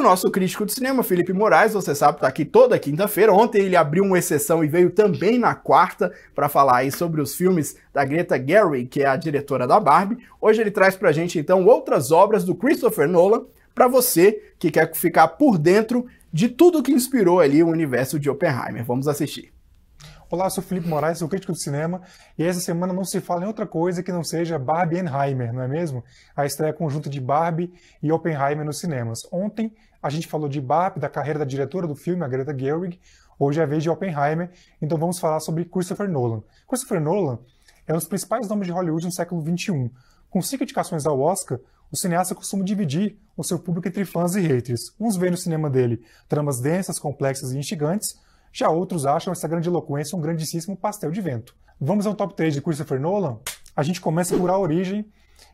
o nosso crítico de cinema, Felipe Moraes, você sabe, está aqui toda quinta-feira. Ontem ele abriu uma exceção e veio também na quarta para falar aí sobre os filmes da Greta Gerwig, que é a diretora da Barbie. Hoje ele traz para a gente então outras obras do Christopher Nolan para você que quer ficar por dentro de tudo que inspirou ali o universo de Oppenheimer. Vamos assistir. Olá, sou Felipe Moraes, sou crítico de cinema, e essa semana não se fala em outra coisa que não seja Barbie Enheimer, não é mesmo? A estreia conjunta de Barbie e Oppenheimer nos cinemas. Ontem a gente falou de Barbie, da carreira da diretora do filme, a Greta Gerwig, hoje é a vez de Oppenheimer, então vamos falar sobre Christopher Nolan. Christopher Nolan é um dos principais nomes de Hollywood no século XXI. Com cinco indicações ao Oscar, o cineasta costuma dividir o seu público entre fãs e haters. Uns veem no cinema dele tramas densas, complexas e instigantes, já outros acham essa grande eloquência um grandíssimo pastel de vento. Vamos ao top 3 de Christopher Nolan? A gente começa por A Origem,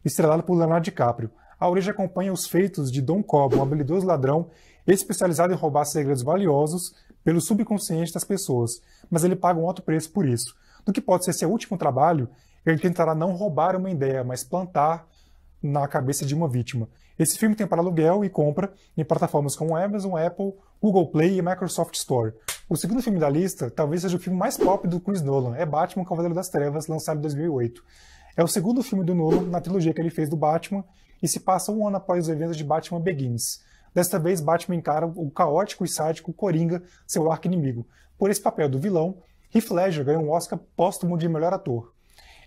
estrelado por Leonardo DiCaprio. A Origem acompanha os feitos de Don Cobb, um habilidoso ladrão especializado em roubar segredos valiosos pelo subconsciente das pessoas, mas ele paga um alto preço por isso. Do que pode ser seu último trabalho, ele tentará não roubar uma ideia, mas plantar na cabeça de uma vítima. Esse filme tem para aluguel e compra em plataformas como Amazon, Apple, Google Play e Microsoft Store. O segundo filme da lista talvez seja o filme mais pop do Chris Nolan, é Batman Cavaleiro das Trevas, lançado em 2008. É o segundo filme do Nolan na trilogia que ele fez do Batman e se passa um ano após os eventos de Batman Begins. Desta vez, Batman encara o caótico e sádico Coringa, seu arco inimigo Por esse papel do vilão, Heath Ledger ganhou um Oscar póstumo de melhor ator.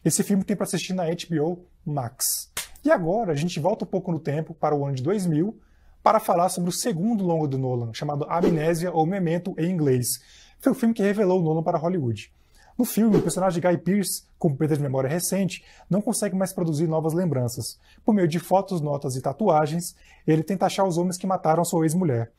Esse filme tem para assistir na HBO Max. E agora a gente volta um pouco no tempo para o ano de 2000 para falar sobre o segundo longo do Nolan, chamado Amnésia ou Memento em inglês. Foi o filme que revelou o Nolan para Hollywood. No filme, o personagem Guy Pearce, com perda de memória recente, não consegue mais produzir novas lembranças. Por meio de fotos, notas e tatuagens, ele tenta achar os homens que mataram sua ex-mulher.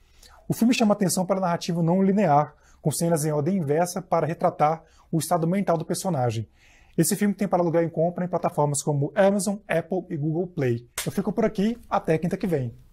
O filme chama atenção para a narrativa não linear, com cenas em ordem inversa para retratar o estado mental do personagem. Esse filme tem para alugar em compra em plataformas como Amazon, Apple e Google Play. Eu fico por aqui, até quinta que vem.